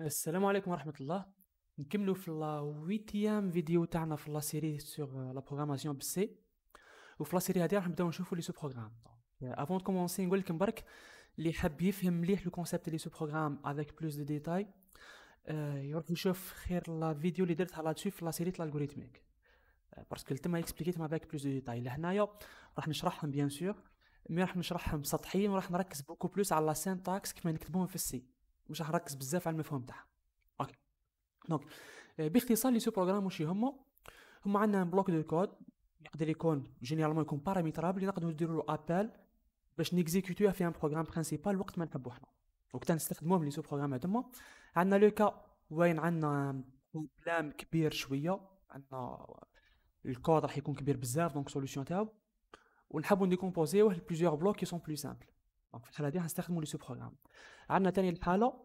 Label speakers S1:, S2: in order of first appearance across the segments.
S1: السلام عليكم ورحمه الله نكملو في لا ويتيام فيديو تاعنا في لا سيري سور لا بروغراماسيون و وفي لا سيري هادي راح نبداو نشوفو لي سو بروغرام افون كومونسي نقول لكم برك اللي حاب يفهم مليح لو كونسيبت لي سو بروغرام افيك بلوس دو ديتاي يروح يشوف خير لا فيديو اللي درتها لا في لا سيري الالغوريتميك باسكو تما اكسبليكيتهم افيك بلوس دو ديتاي لهنايا راح نشرحهم بيان سور مي راح نشرحهم سطحيا وراح نركز بوكو بلوس على لا سينتاكس كيما نكتبوهم في السي مش راح نركز بزاف على المفهوم تاعها اوكي دونك آه، باختصار لي سو بروغرام واش يهمو هما عندنا بلوك دو كود يقدر يكون جينيرالمون يكون باراميترابل نقدروا نديروا له ابل باش نيكزيكوتيوها في ان بروغرام برينسيبال وقت ما نحبو حنا وقت نستخدموهم لي سو بروغرام هذوما عندنا لو كا وين عندنا بروبلام كبير شويه عندنا الكود راح يكون كبير بزاف دونك سوليوشن تاعو ونحبوا نديكومبوزيوه لبليزيور بلوك كي سون بلو سامبل دونك في الحاله دي هنستخدموا لي سو بروغرام عندنا ثاني الحاله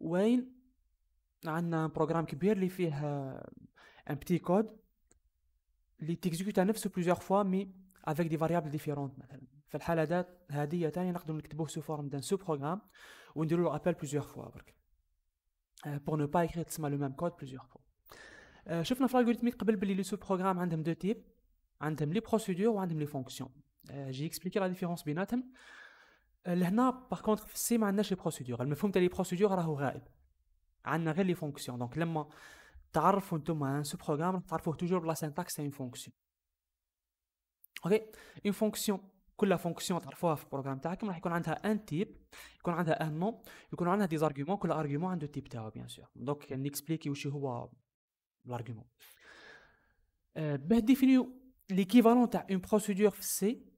S1: وين عندنا بروغرام كبير اللي فيه ان بتي كود اللي تيكزيكوتا نفسه بليزيوغ فوا مي افيك دي فاريابل ديفيرونت مثلا في الحاله ده هذه ثاني نقدروا نكتبوه سو فورم دان سو بروغرام ونديروا له ابل بليزيوغ فوا برك بور نو با ايكري تسمى لو ميم كود بليزيوغ فوا شفنا في الالغوريثميك قبل بلي لي سو بروغرام عندهم دو تيب عندهم لي بروسيدور وعندهم لي فونكسيون جي اكسبليكي لا ديفيرونس بيناتهم آه، لهنا باغ كونتخ في السي ما عندناش لي بروسيدور المفهوم تاع لي بروسيدور راهو غائب عندنا غير لي فونكسيون دونك لما تعرفوا نتوما ان سو بروغرام راح تعرفوه توجور بلا سينتاكس تاع اون فونكسيون اوكي اون فونكسيون كل فونكسيون تعرفوها في البروغرام تاعكم راح يكون عندها ان تيب يكون عندها ان نوم يكون عندها دي زارغومون كل ارغومون عنده تيب تاعو بيان سور دونك نيكسبليكي واش هو الارغومون باه ديفينيو ليكيفالون تاع اون بروسيدور في السي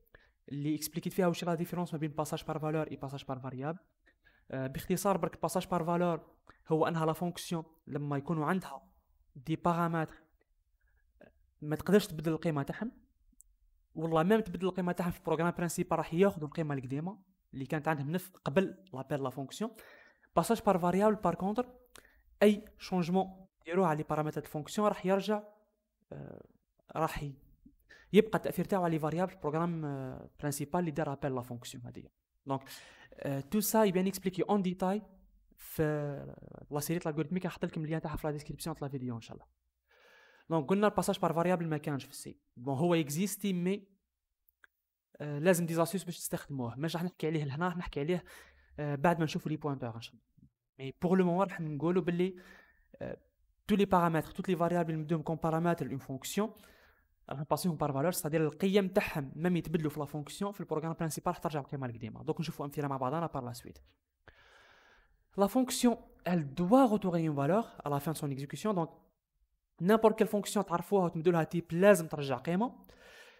S1: اللي اكسبليكيت فيها واش لا ديفيرونس ما بين باساج بار فالور اي باساج بار فاريابل باختصار برك باساج بار فالور هو انها لا فونكسيون لما يكونوا عندها دي باراماتر آه، ما تقدرش تبدل القيمه تاعهم والله ميم تبدل القيمه تاعهم في البروغرام برينسيبال راح ياخذوا القيمه القديمه اللي كانت عندهم نفس قبل لابيل لا فونكسيون باساج بار فاريابل بار كونتر اي شونجمون ديروه على لي بارامتر الفونكسيون راح يرجع آه، راح يبقى التاثير تاعو على euh, لي فاريابل بروغرام برينسيبال اللي دار ابل لا فونكسيون هذه دونك تو سا يبان اكسبليكي اون ديتاي في لا تاع الالغوريثميك نحط لكم اللي تاعها في لا ديسكريبسيون تاع فيديو ان شاء الله دونك قلنا الباساج بار فاريابل ما كانش في السي بون هو اكزيستي مي euh, لازم دي زاسيوس باش تستخدموه ماش راح نحكي عليه لهنا راح نحكي عليه euh, بعد ما نشوفوا لي بوانتور ان شاء الله مي بور لو مومون راح نقولوا باللي تو لي paramètres توت لي فاريابل اللي نبدوهم كوم اون فونكسيون راح نباسيهم بار فالور ستادير القيم تاعهم ميم يتبدلوا في لا فونكسيون في البروغرام برينسيبال راح ترجع القيمه القديمه دونك نشوفوا امثله مع بعضنا بار لا سويت لا فونكسيون ال doit retourner une فالور à la fin de son exécution donc n'importe تعرفوها وتمدوا لها تيب لازم ترجع قيمه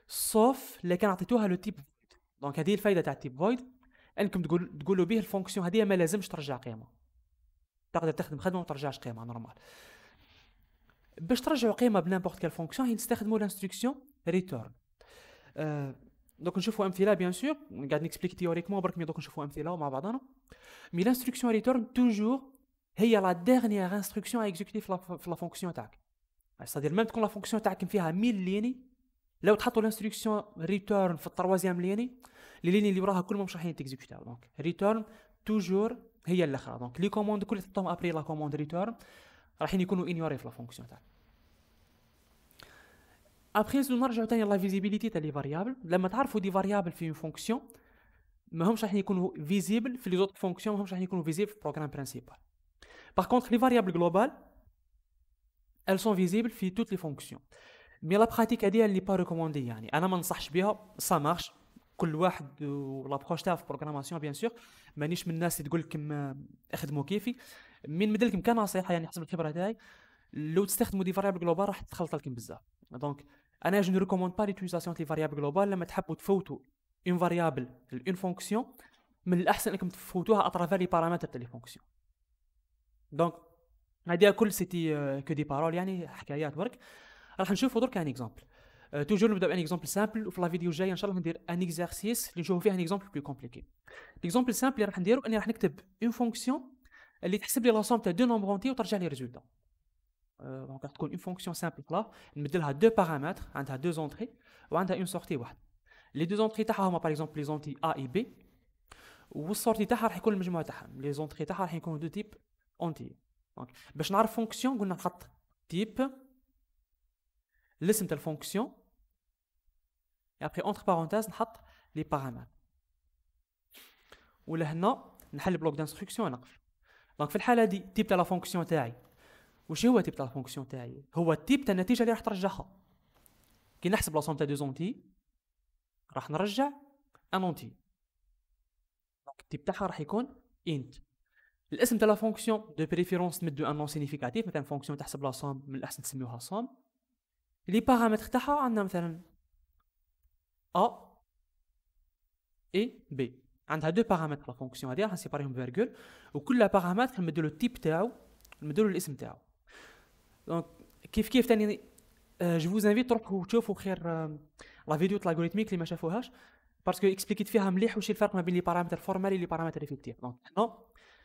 S1: سوف لكن عطيتوها لو تيب دونك هذه الفائده تاع تيب فويد انكم تقول تقولوا به الفونكسيون هذه ما لازمش ترجع قيمه تقدر تخدم خدمه وما ترجعش قيمه نورمال باش ترجعوا قيمه بنامبورت كال فونكسيون هي نستخدموا لانستركسيون ريتورن دونك نشوفوا امثله بيان سور قاعد نكسبليك تيوريكمون برك مي دونك نشوفوا امثله مع بعضنا مي لانستركسيون ريتورن توجور هي لا ديرنيير انستركسيون اكزيكوتيف في لا فونكسيون تاعك سادير ميم تكون لا فونكسيون تاعك فيها 1000 ليني لو تحطوا لانستركسيون ريتورن في التروازيام ليني لي ليني اللي وراها كلهم مش راحين تيكزيكوتاو دونك ريتورن توجور هي الاخرى دونك لي كوموند كل تحطهم ابري لا كوموند ريتورن رايحين يكونوا انيوري في لا فونكسيون تاعك ابخي نرجعوا ثاني لا فيزيبيليتي تاع لي فاريابل لما تعرفوا دي فاريابل في فونكسيون ماهمش راح يكونوا فيزيبل في لي زوت فونكسيون ماهمش راح يكونوا فيزيبل في البروغرام برينسيبال باغ كونتخ لي فاريابل جلوبال ال سون فيزيبل في توت لي فونكسيون مي لا براتيك هادي اللي با ريكوموندي يعني انا ما ننصحش بها سا مارش كل واحد لابروش تاعه في بروغراماسيون بيان سور مانيش من الناس اللي تقول لكم اخدموا كيفي من نبدا لكم كنصيحه يعني حسب الخبره تاعي لو تستخدموا دي فاريابل جلوبال راح تخلط لكم بزاف دونك انا جو ريكوموند با ليتيزاسيون تاع فاريابل جلوبال لما تحبوا تفوتوا اون فاريابل اون فونكسيون من الاحسن انكم تفوتوها اترافير لي بارامتر تاع لي فونكسيون دونك هادي كل سيتي كو دي بارول يعني حكايات برك راح نشوفوا درك ان اكزومبل توجور نبدا بان اكزومبل سامبل وفي لا فيديو الجايه ان شاء الله ندير ان اكزرسيس اللي نشوفوا فيه ان اكزومبل بلو كومبليكي الاكزومبل سامبل اللي راح نديرو اني راح نكتب اون فونكسيون اللي تحسب لي لاسوم تاع دو نومبر اونتي وترجع لي ريزولتا euh, donc une fonction simple là a deux paramètres a deux entrées et une sortie les deux entrées sont, par exemple les entrées A et B sortie les entrées sont deux types deux types entier donc باش fonction, on a نحط type, l'asme de la fonction, et après, entre parenthèses, on a les paramètres. Ou là, on a le bloc d'instruction. Donc, dans le cas type de la fonction, وش هو تيب تاع الفونكسيون تاعي هو التيب تاع النتيجه اللي راح ترجعها كي نحسب لا تاع دوزونتي زونتي راح نرجع ان اونتي دونك التيب تاعها راح يكون انت الاسم تاع لا فونكسيون دو بريفيرونس تمدو ان نون سينيفيكاتيف مثلا فونكسيون تحسب لا من الاحسن تسميوها صوم لي بارامتر تاعها عندنا مثلا ا اي بي عندها دو بارامتر لا فونكسيون هذه راح نسيباريهم بفيرغول وكل بارامتر نمدو التيب تاعو نمدو الاسم تاعو دونك كيف كيف ثاني جو فوز انفيت تروحوا تشوفوا خير لا فيديو تاع الالغوريثميك اللي ما شافوهاش باسكو اكسبليكيت فيها مليح واش الفرق ما بين لي بارامتر فورمال لي بارامتر افيكتيف دونك حنا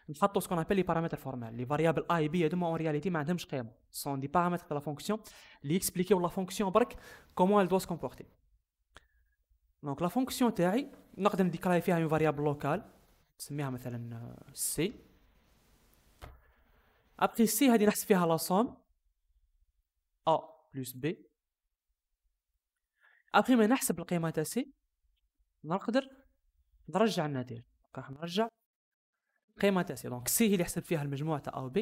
S1: نحطوا سكون ابل لي بارامتر فورمال لي فاريابل اي بي هذوما اون رياليتي ما عندهمش قيمه سون دي بارامتر تاع لا فونكسيون لي اكسبليكيو لا فونكسيون برك كومون ال دو سكومبورتي دونك لا فونكسيون تاعي نقدر نديكلاي فيها اون فاريابل لوكال نسميها مثلا سي ابري سي هذه نحسب فيها لا سوم A plus B ابخي ما نحسب القيمة تاع سي نقدر نرجع النتيجة راح نرجع القيمة تاع سي دونك سي هي اللي حسب فيها المجموع تاع أو و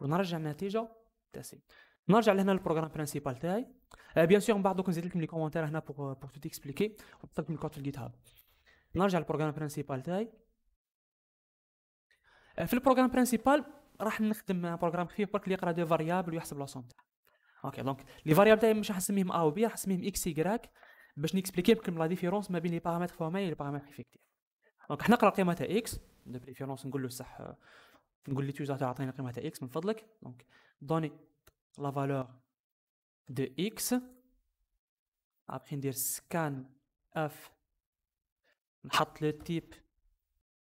S1: ونرجع النتيجة تاع سي نرجع لهنا للبروغرام برينسيبال تاعي بيان euh, سور من بعد دوك نزيد لكم لي كومونتير هنا بوغ بوغ تو تيكسبليكي ونحط لكم الكود في الجيت هاب نرجع للبروغرام برينسيبال تاعي في البروغرام برينسيبال راح نخدم بروغرام خفيف برك اللي يقرا دي فاريابل ويحسب لاسونتر تاعها اوكي دونك لي فاريابل تاعي مش حنسميهم ا و بي حنسميهم اكس يكراك باش نيكسبليكي لكم لا ديفيرونس ما بين لي بارامتر فورمال لي بارامتر ايفيكتيف دونك حنا نقرا قيمه تاع اكس دو بريفيرونس نقول له صح نقول لي تيوزر تعطيني قيمه تاع اكس من فضلك دونك دوني لا فالور دو اكس ابخي ندير سكان اف نحط لو تيب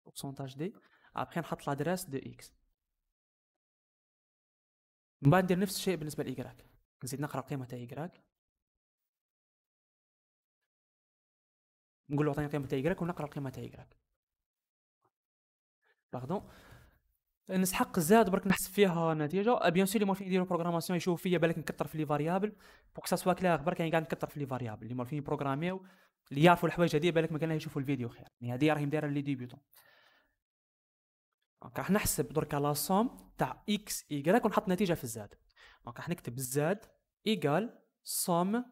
S1: بورسونتاج دي ابخي نحط لادريس دو اكس من بعد ندير نفس الشيء بالنسبه لايكراك نزيد نقرا قيمة تاع إيكغاك نقول له عطيني قيمة تاع إيكغاك ونقرا القيمه تاع إيكغاك باردون نسحق زاد برك نحسب فيها نتيجه بيان سور لي مورفين يديروا بروغراماسيون يشوفوا فيا بالك نكثر في لي فاريابل بوك سا سوا كلاغ برك يعني قاعد نكثر في لي فاريابل لي مورفين يبروغراميو اللي يعرفوا الحوايج هذه بالك ما كانش يشوفوا الفيديو خير يعني هذه راهم مدايره لي ديبيوتون راح نحسب درك لا سوم تاع اكس ايكغاك ونحط نتيجه في الزاد دونك راح نكتب زاد ايكال سوم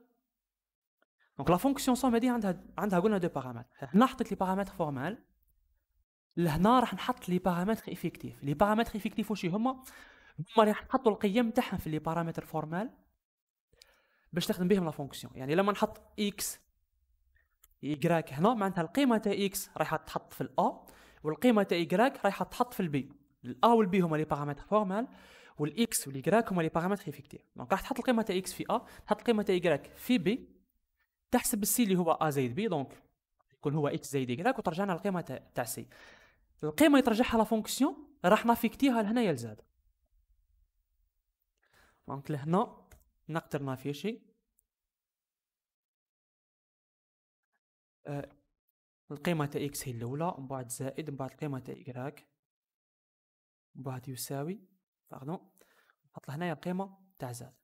S1: دونك لا فونكسيون سوم هذه عندها عندها قلنا دو بارامتر هنا حطيت لي بارامتر فورمال لهنا راح نحط لي بارامتر ايفيكتيف لي بارامتر ايفيكتيف واش هما هما راح نحطوا القيم تاعهم في لي بارامتر فورمال باش تخدم بهم لا فونكسيون يعني لما نحط اكس يكراك هنا معناتها القيمه تاع اكس راح تحط في الا والقيمه تاع يكراك راح تحط في البي الا والبي هما لي بارامتر فورمال والاكس والايكراك هما لي بارامتر افيكتيف دونك راح تحط القيمه تاع اكس في ا تحط القيمه تاع ايكراك في بي تحسب السي اللي هو ا زائد بي دونك يكون هو اكس زائد ايكراك وترجعنا القيمه تاع سي القيمه يترجعها لا فونكسيون راح نافيكتيها لهنايا لزاد دونك لهنا نقدر نافيشي آه، القيمة تاع اكس هي الأولى من بعد زائد من بعد القيمة تاع إكراك من بعد يساوي باردون نحط لهنايا القيمه تاع زاد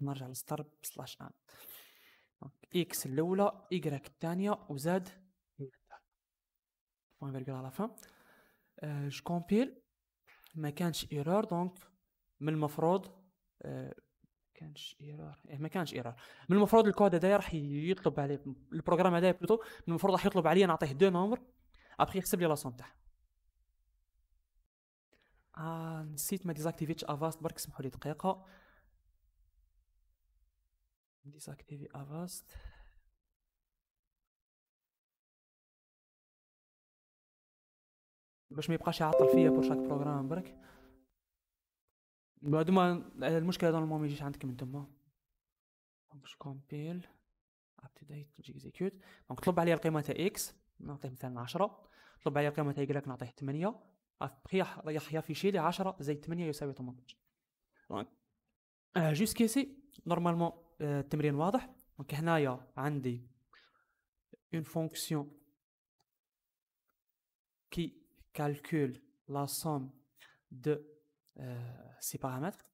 S1: نرجع للستار سلاش ان اكس الاولى يكراك الثانيه وزاد بوان فيرغول على فان آه، جو كومبيل ما كانش ايرور دونك من المفروض آه، كانش ايرور إيه، ما كانش ايرور من المفروض الكود هذايا راح يطلب عليه البروغرام هذايا بلوتو من المفروض راح يطلب عليا نعطيه دو نومبر ابخي يحسب لي لاسون تاعها اه نسيت ما ديزاكتيفيتش افاست برك سمحوا لي دقيقه ديزاكتيفي افاست باش ما يبقاش يعطل فيا بور شاك بروغرام برك بعد ما المشكله دون المهم يجيش عندك من تما باش كومبيل اب تو ديت تجي دونك طلب عليا القيمه تاع اكس نعطيه مثلا 10 طلب عليا القيمه تاع يقلك نعطيه 8 راح يافيشي لي 10 زائد 8 يساوي 18 دونك سي نورمالمون التمرين واضح دونك هنايا عندي اون فونكسيون كي كالكول لا سوم دو سي بارامتر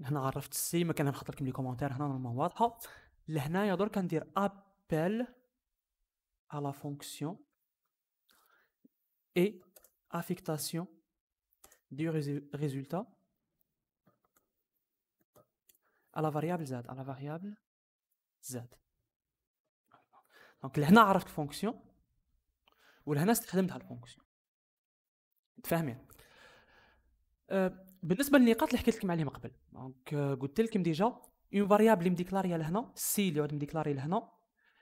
S1: هنا عرفت السي ما كان نحط لكم لي كومونتير هنا نورمال واضحه لهنايا درك ندير ابل à la fonction et affectation du résultat à la variable z à la variable z دونك لهنا عرفت فونكسيون ولهنا استخدمت هالفونكسيون متفاهمين أه بالنسبه للنقاط اللي حكيت لكم عليهم قبل دونك آه، قلت لكم ديجا اون فاريابل اللي مديكلاريا لهنا سي اللي عاد مديكلاري لهنا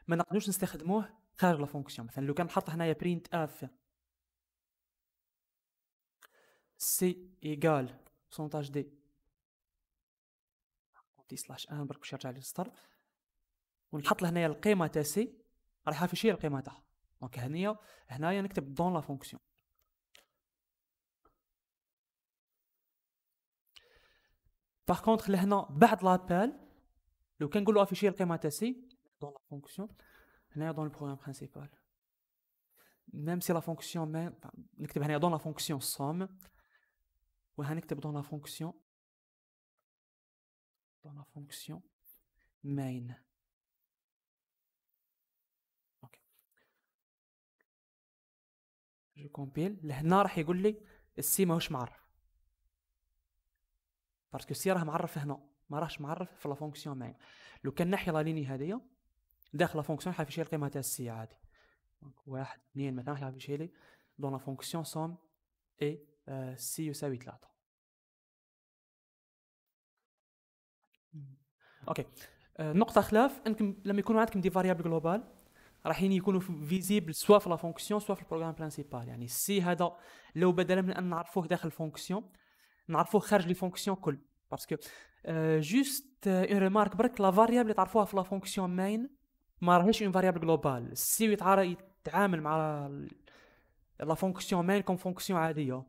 S1: ما نقدروش نستخدموه خارج لا فونكسيون مثلا لو كان نحط هنايا برينت اف سي ايغال بورسونتاج دي دي سلاش ان برك باش يرجع لي السطر ونحط لهنايا القيمه تاع سي راح في شي القيمه تاعها دونك هنايا هنايا نكتب دون لا فونكسيون باغ كونتخ لهنا بعد لابال لو كان نقولو افيشي القيمه تاع سي دون لا فونكسيون هنايا دون بروغرام برينسيبال ميم سي لا فونكسيون ميم نكتب هنايا دون لا فونكسيون سوم نكتب دون لا فونكسيون دون لا فونكسيون ماين اوكي جو كومبيل لهنا راح يقول لي السي ماهوش معرف باسكو السي راه معرف هنا ما راهش معرف في لا فونكسيون ماين لو كان نحي لا ليني هذيا داخل فونكسيون حيفيشي لي قيمه تاع السي عادي دونك واحد اثنين مثلا حيفيشي لي دون لا فونكسيون سوم اي آه، سي يساوي ثلاثة اوكي آه، نقطة خلاف انكم لما يكون عندكم دي فاريابل جلوبال رايحين يكونوا فيزيبل سوا في لا فونكسيون سوا في البروغرام برانسيبال يعني السي هذا لو بدلا من ان نعرفوه داخل فونكسيون نعرفوه خارج لي فونكسيون كل باسكو جوست اون ريمارك برك لا فاريابل تعرفوها في لا فونكسيون ماين ما راهيش اون فاريابل جلوبال السيو يتعامل مع لا فونكسيون مين كوم فونكسيون عاديه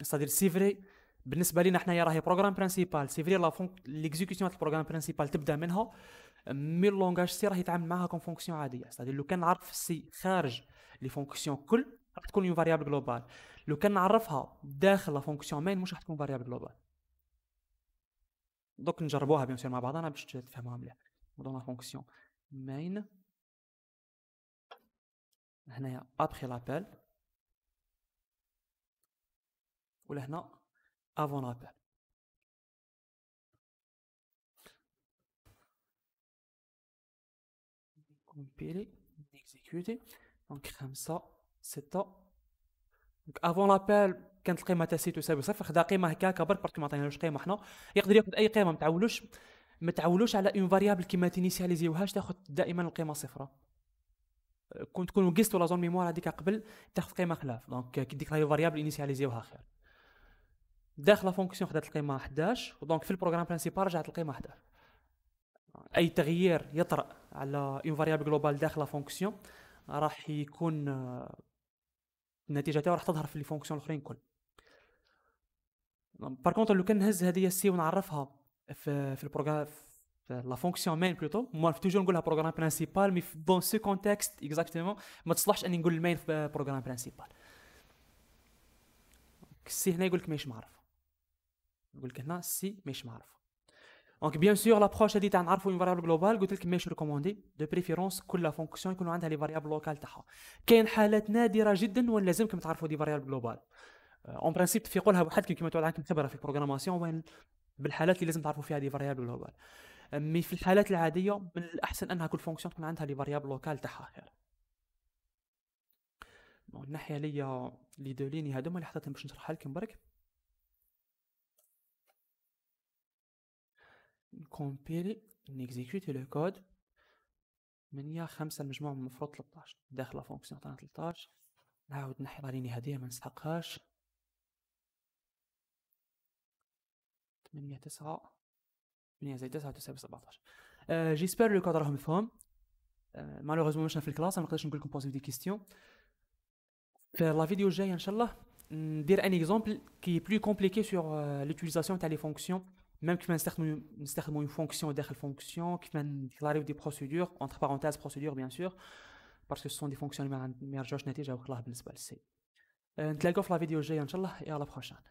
S1: استادير سي فري بالنسبه لنا حنايا راهي بروغرام برينسيبال سي فري لا فونك ليكزيكسيون تاع البروغرام برينسيبال تبدا منها مي لونغاج سي راه يتعامل معاها كوم فونكسيون عاديه استادير لو كان نعرف السي خارج لي فونكسيون كل راح تكون اون فاريابل جلوبال لو كان نعرفها داخل لا فونكسيون مين مش راح تكون فاريابل جلوبال دوك نجربوها بيان سور مع بعضنا باش تفهموها مليح دون لا فونكسيون main هنايا ابخي لابيل ولا هنا افون لابيل كومبيلي نيكزيكوتي دونك خمسة ستة دونك افون لابيل كانت القيمه تاع سي تساوي صفر خدا قيمه هكا كبر باسكو ما عطينالوش قيمه حنا يقدر ياخذ اي قيمه ما تعاونلوش ما تعولوش على اون فاريابل كيما تينيسياليزيوهاش تاخذ دائما القيمه صفرة كون تكون قست ولا زون ميموار هذيك قبل تاخذ قيمه خلاف دونك كي ديك لاي فاريابل انيسياليزيوها خير داخل لا فونكسيون خدات القيمه 11 دونك في البروغرام برينسيبال رجعت القيمه 11 اي تغيير يطرا على اون فاريابل جلوبال داخل لا فونكسيون راح يكون النتيجه تاعو راح تظهر في لي فونكسيون الاخرين الكل بار كونتر لو كان نهز هذه السي ونعرفها في في البروغرام في لا فونكسيون مين بلوتو مو توجور نقولها بروغرام برانسيبال مي دون سو كونتكست اكزاكتومون ما تصلحش اني نقول المين في بروغرام برينسيبال السي هنا يقول لك ماهيش معرفه يقول لك هنا السي ماهيش معرفه دونك بيان سور لابروش هذه تاع نعرفوا اون فاريابل جلوبال قلت لك ماهيش ريكوموندي دو بريفيرونس كل فونكسيون يكون عندها لي فاريابل لوكال تاعها كاين حالات نادره جدا وين لازمكم تعرفوا دي فاريابل جلوبال اون برانسيب تفيقوا لها كيما تقعد عندكم خبره في البروغراماسيون وين بالحالات اللي لازم تعرفوا فيها دي فاريابل لوكال مي في الحالات العاديه من الاحسن انها كل فونكسيون تكون عندها لي فاريابل لوكال تاعها خير الناحيه ليا لي دو ليني هذوما اللي حطيتهم باش نشرحها لكم برك نكومبيلي نيكزيكوتي لو كود 8 خمسة المجموع من المفروض 13 داخل فونكسيون تاع 13 نعاود نحي لا ليني هذه ما نسحقهاش mille neuf cent dix-sept à deux cent sept cent j'espère que vous avez compris malheureusement nous n'avons pas eu le temps de vous poser des questions la vidéo d'aujourd'hui en sha allah hmm، dire un exemple qui est plus compliqué sur euh, l'utilisation telle fonction même qu'une certaine certainement une fonction ou d'autres fonction qui viennent l'arrivée de procédures entre parenthèses procédures bien sûr parce que ce sont des fonctions mais ne n'était pas capable de le dire n'oubliez pas euh, la vidéo d'aujourd'hui en et à la prochaine